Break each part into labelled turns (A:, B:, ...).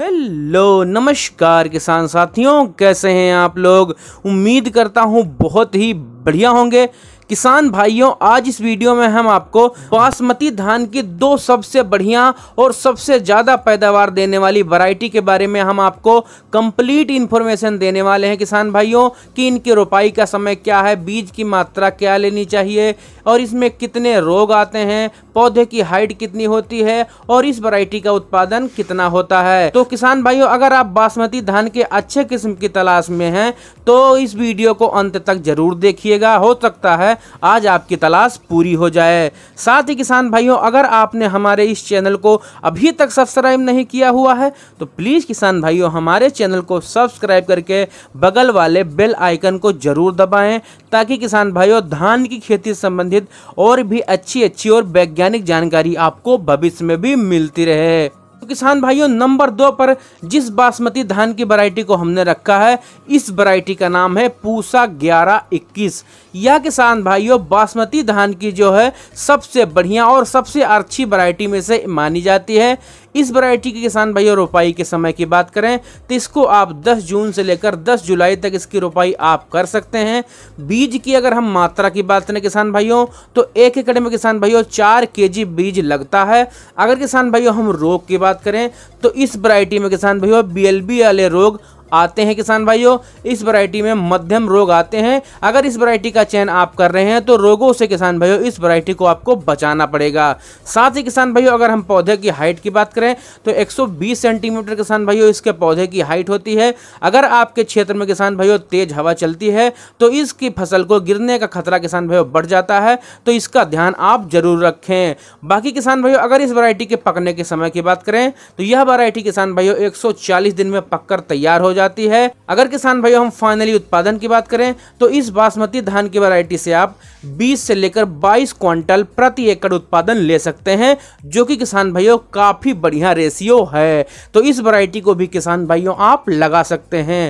A: hello नमस्कार किसान साथियों कैसे हैं आप लोग उम्मीद करता हूँ बहुत ही बढ़िया होंगे किसान भाइयों आज इस वीडियो में हम आपको बासमती धान की दो सबसे बढ़िया और सबसे ज़्यादा पैदावार देने वाली वैरायटी के बारे में हम आपको कंप्लीट इंफॉर्मेशन देने वाले हैं किसान भाइयों कि इनकी रोपाई का समय क्या है बीज की मात्रा क्या लेनी चाहिए और इसमें कितने रोग आते हैं पौधे की हाइट कितनी होती है और इस वरायटी का उत्पादन कितना होता है तो किसान भाइयों अगर आप बासमती धान के अच्छे किस्म की तलाश में हैं तो इस वीडियो को अंत तक जरूर देखिएगा हो सकता है आज आपकी तलाश पूरी हो जाए साथ ही किसान भाइयों अगर आपने हमारे इस चैनल को अभी तक सब्सक्राइब नहीं किया हुआ है तो प्लीज़ किसान भाइयों हमारे चैनल को सब्सक्राइब करके बगल वाले बेल आइकन को ज़रूर दबाएं ताकि किसान भाइयों धान की खेती संबंधित और भी अच्छी अच्छी और वैज्ञानिक जानकारी आपको भविष्य में भी मिलती रहे तो किसान भाइयों नंबर दो पर जिस बासमती धान की वरायटी को हमने रखा है इस वरायटी का नाम है पूसा ग्यारह इक्कीस यह किसान भाइयों बासमती धान की जो है सबसे बढ़िया और सबसे अच्छी वरायटी में से मानी जाती है इस वैरायटी के किसान भाई और रोपाई के समय की बात करें तो इसको आप 10 जून से लेकर 10 जुलाई तक इसकी रोपाई आप कर सकते हैं बीज की अगर हम मात्रा की बात करें किसान भाइयों तो एक एकड़ में किसान भाइयों चार के बीज लगता है अगर किसान भाइयों हम रोग की बात करें तो इस वरायटी में किसान भाइयों बी वाले रोग आते हैं किसान भाइयों इस वैरायटी में मध्यम रोग आते हैं अगर इस वैरायटी का चयन आप कर रहे हैं तो रोगों से किसान भाइयों इस वैरायटी को आपको बचाना पड़ेगा साथ ही किसान भाइयों अगर हम पौधे की हाइट की बात करें तो 120 सेंटीमीटर किसान भाइयों इसके पौधे की हाइट होती है अगर आपके क्षेत्र में किसान भाइयों तेज हवा चलती है तो इसकी फसल को गिरने का खतरा किसान भाइयों बढ़ जाता है तो इसका ध्यान आप जरूर रखें बाकी किसान भाइयों अगर इस वरायटी के पकने के समय की बात करें तो यह वरायटी किसान भाइयों एक दिन में पककर तैयार हो जाती है अगर किसान भाइयों हम फाइनली उत्पादन की बात करें तो इस बासमती धान की वैरायटी से आप 20 से लेकर 22 क्विंटल प्रति एकड़ उत्पादन ले सकते हैं जो कि किसान भाइयों काफ़ी बढ़िया रेशियो है तो इस वैरायटी को भी किसान भाइयों आप लगा सकते हैं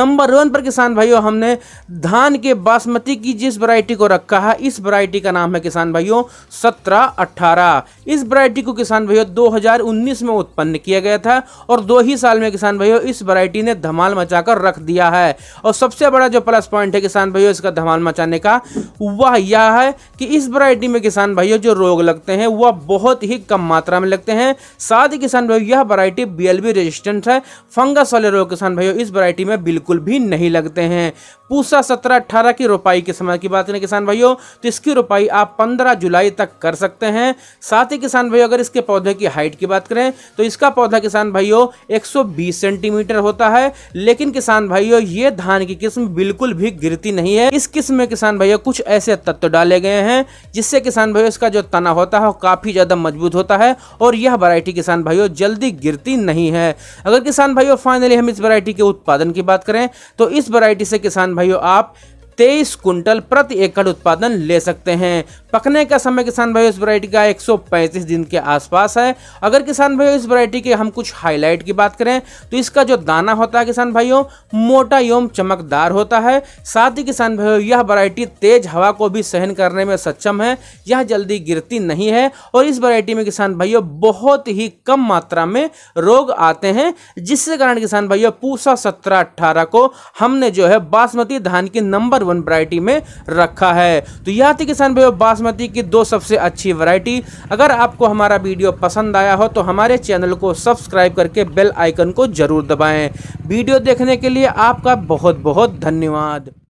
A: नंबर वन पर किसान भाइयों हमने धान के बासमती की जिस वरायटी को रखा है इस वरायटी का नाम है किसान भाइयों सत्रह अट्ठारह इस वरायटी को किसान भाइयों दो में उत्पन्न किया गया था और दो ही साल में किसान भाइयों इस वरायटी ने धमाल मचाकर रख दिया है और सबसे बड़ा जो प्लस पॉइंट है किसान भाइयों इसका धमाल मचाने का वह यह है कि इस वरायटी में किसान भाइयों जो रोग लगते हैं वह बहुत ही कम मात्रा में लगते हैं साथ ही किसान भाइयों यह वरायटी बी रेजिस्टेंट है फंगस वाले रोग किसान भाइयों इस वरायटी में बिल्कुल भी नहीं लगते हैं पूसा सत्रह अट्ठारह की रोपाई के समय की बात करें किसान भाइयों तो इसकी रोपाई आप पंद्रह जुलाई तक कर सकते हैं साथ ही किसान भाइयों अगर इसके पौधे की हाइट की बात करें तो इसका पौधा किसान भाइयों 120 सेंटीमीटर होता है लेकिन किसान भाइयों ये धान की किस्म बिल्कुल भी गिरती नहीं है इस किस्म में किसान भाइयों कुछ ऐसे तत्व डाले गए हैं जिससे किसान भाइयों इसका जो तना होता है काफ़ी ज़्यादा मजबूत होता है और यह वरायटी किसान भाइयों जल्दी गिरती नहीं है अगर किसान भाइयों फाइनली हम इस वरायटी के उत्पादन की बात करें तो इस वरायटी से किसान भाइयों आप तेईस कुंटल प्रति एकड़ उत्पादन ले सकते हैं पकने का समय किसान भाई इस वैरायटी का 135 दिन के आसपास है अगर किसान भाई इस वैरायटी के हम कुछ हाईलाइट की बात करें तो इसका जो दाना होता है किसान भाइयों मोटा एवं चमकदार होता है साथ ही किसान भाइयों यह वैरायटी तेज हवा को भी सहन करने में सक्षम है यह जल्दी गिरती नहीं है और इस वैरायटी में किसान भाइयों बहुत ही कम मात्रा में रोग आते हैं जिसके कारण किसान भाइयों पूसा सत्रह अट्ठारह को हमने जो है बासमती धान की नंबर वन वरायटी में रखा है तो यह थी किसान भाइयों बास बासमती की दो सबसे अच्छी वैरायटी अगर आपको हमारा वीडियो पसंद आया हो तो हमारे चैनल को सब्सक्राइब करके बेल आइकन को जरूर दबाएं वीडियो देखने के लिए आपका बहुत बहुत धन्यवाद